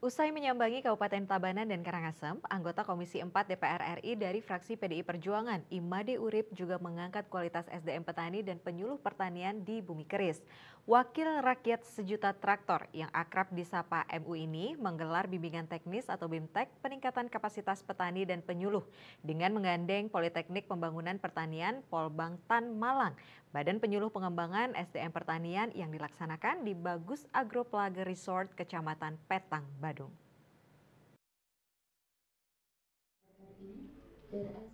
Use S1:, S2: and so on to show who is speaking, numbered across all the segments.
S1: Usai menyambangi Kabupaten Tabanan dan Karangasem, anggota Komisi 4 DPR RI dari fraksi PDI Perjuangan, Imade Urip juga mengangkat kualitas SDM petani dan penyuluh pertanian di bumi keris. Wakil rakyat sejuta traktor yang akrab disapa MU ini menggelar bimbingan teknis atau BIMTEK peningkatan kapasitas petani dan penyuluh dengan menggandeng Politeknik Pembangunan Pertanian Polbangtan Malang, Badan Penyuluh Pengembangan SDM Pertanian yang dilaksanakan di Bagus Agro Plaga Resort, Kecamatan Petang, Bandung. I don't know.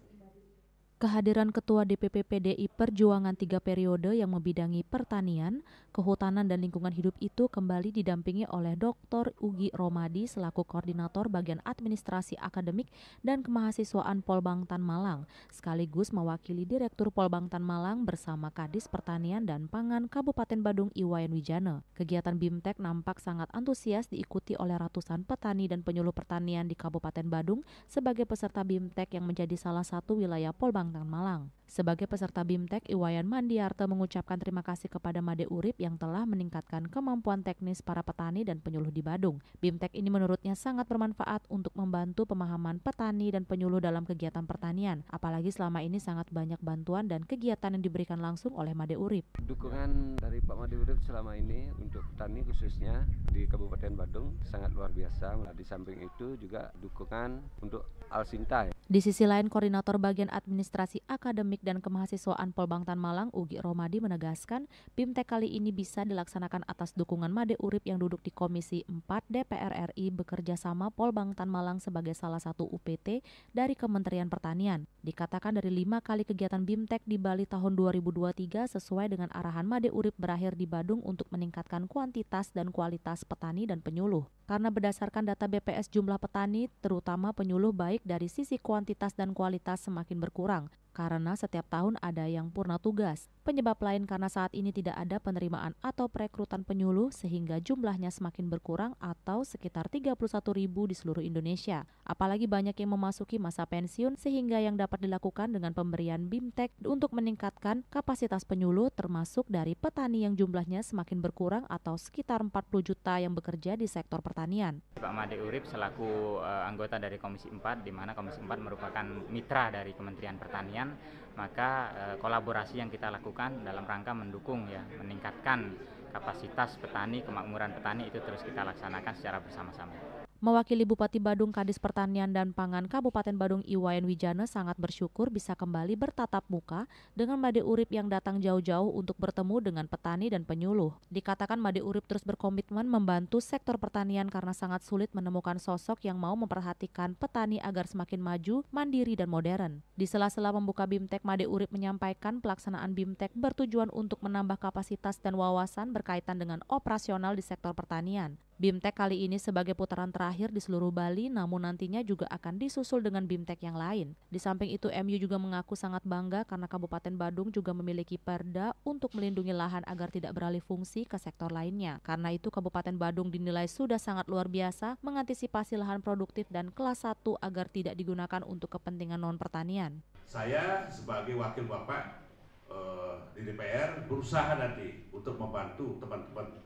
S1: kehadiran Ketua DPP PDI Perjuangan tiga periode yang membidangi pertanian, kehutanan, dan lingkungan hidup itu kembali didampingi oleh Dr. Ugi Romadi selaku Koordinator Bagian Administrasi Akademik dan Kemahasiswaan Polbangtan Malang, sekaligus mewakili Direktur Polbangtan Malang bersama Kadis Pertanian dan Pangan Kabupaten Badung Iwayan Wijana. Kegiatan BIMTEK nampak sangat antusias diikuti oleh ratusan petani dan penyuluh pertanian di Kabupaten Badung sebagai peserta BIMTEK yang menjadi salah satu wilayah Polbangtan Malang, Malang. Sebagai peserta BIMTEK, Iwayan Mandiarte mengucapkan terima kasih kepada Made Urip yang telah meningkatkan kemampuan teknis para petani dan penyuluh di Badung. BIMTEK ini menurutnya sangat bermanfaat untuk membantu pemahaman petani dan penyuluh dalam kegiatan pertanian, apalagi selama ini sangat banyak bantuan dan kegiatan yang diberikan langsung oleh Made Urip. Dukungan dari Pak Made Urip selama ini untuk petani khususnya di Kabupaten Badung sangat luar biasa. Nah, di samping itu juga dukungan untuk Alsintai. Di sisi lain, Koordinator Bagian Administrasi Akademik Akademik dan Kemahasiswaan Polbangtan Malang, Ugi Romadi menegaskan, BIMTEK kali ini bisa dilaksanakan atas dukungan Made Urip yang duduk di Komisi 4 DPR RI bekerja sama Polbangtan Malang sebagai salah satu UPT dari Kementerian Pertanian. Dikatakan dari lima kali kegiatan BIMTEK di Bali tahun 2023 sesuai dengan arahan Made Urip berakhir di Badung untuk meningkatkan kuantitas dan kualitas petani dan penyuluh karena berdasarkan data BPS jumlah petani, terutama penyuluh baik dari sisi kuantitas dan kualitas semakin berkurang karena setiap tahun ada yang purna tugas. Penyebab lain karena saat ini tidak ada penerimaan atau perekrutan penyuluh sehingga jumlahnya semakin berkurang atau sekitar 31 ribu di seluruh Indonesia. Apalagi banyak yang memasuki masa pensiun sehingga yang dapat dilakukan dengan pemberian BIMTEK untuk meningkatkan kapasitas penyuluh termasuk dari petani yang jumlahnya semakin berkurang atau sekitar 40 juta yang bekerja di sektor pertanian. Pak Made Urip selaku eh, anggota dari Komisi 4 di mana Komisi 4 merupakan mitra dari Kementerian Pertanian Kan, maka eh, kolaborasi yang kita lakukan dalam rangka mendukung ya meningkatkan kapasitas petani kemakmuran petani itu terus kita laksanakan secara bersama-sama. Mewakili Bupati Badung Kadis Pertanian dan Pangan Kabupaten Badung Iwayan Wijana sangat bersyukur bisa kembali bertatap muka dengan Made Urip yang datang jauh-jauh untuk bertemu dengan petani dan penyuluh. Dikatakan Made Urip terus berkomitmen membantu sektor pertanian karena sangat sulit menemukan sosok yang mau memperhatikan petani agar semakin maju, mandiri, dan modern. Di sela-sela membuka BIMTEK, Made Urip menyampaikan pelaksanaan BIMTEK bertujuan untuk menambah kapasitas dan wawasan berkaitan dengan operasional di sektor pertanian. BIMTEK kali ini sebagai putaran terakhir di seluruh Bali, namun nantinya juga akan disusul dengan BIMTEK yang lain. Di samping itu, MU juga mengaku sangat bangga karena Kabupaten Badung juga memiliki perda untuk melindungi lahan agar tidak beralih fungsi ke sektor lainnya. Karena itu, Kabupaten Badung dinilai sudah sangat luar biasa mengantisipasi lahan produktif dan kelas 1 agar tidak digunakan untuk kepentingan non-pertanian. Saya sebagai wakil Bapak uh, di DPR berusaha nanti untuk membantu teman-teman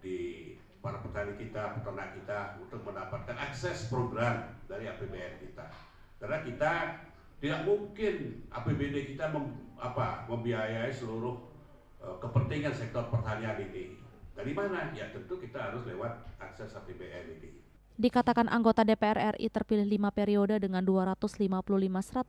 S1: di para petani kita, peternak kita untuk mendapatkan akses program dari APBN kita. Karena kita tidak mungkin APBD kita mem, apa, membiayai seluruh e, kepentingan sektor pertanian ini. Dari mana? Ya tentu kita harus lewat akses APBN ini. Dikatakan anggota DPR RI terpilih lima periode dengan 255-130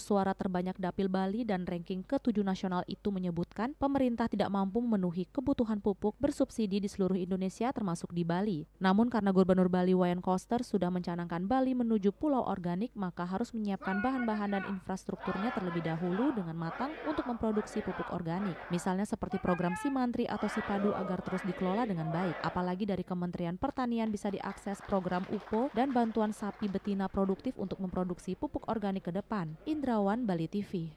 S1: suara terbanyak Dapil Bali dan ranking ke-7 nasional itu menyebutkan pemerintah tidak mampu memenuhi kebutuhan pupuk bersubsidi di seluruh Indonesia termasuk di Bali. Namun karena Gubernur Bali Wayan Koster sudah mencanangkan Bali menuju pulau organik maka harus menyiapkan bahan-bahan dan infrastrukturnya terlebih dahulu dengan matang untuk memproduksi pupuk organik. Misalnya seperti program Simantri atau Sipadu agar terus dikelola dengan baik. Apalagi dari Kementerian Pertanian bisa diakses program program UPO dan bantuan sapi betina produktif untuk memproduksi pupuk organik ke depan. Indrawan Bali TV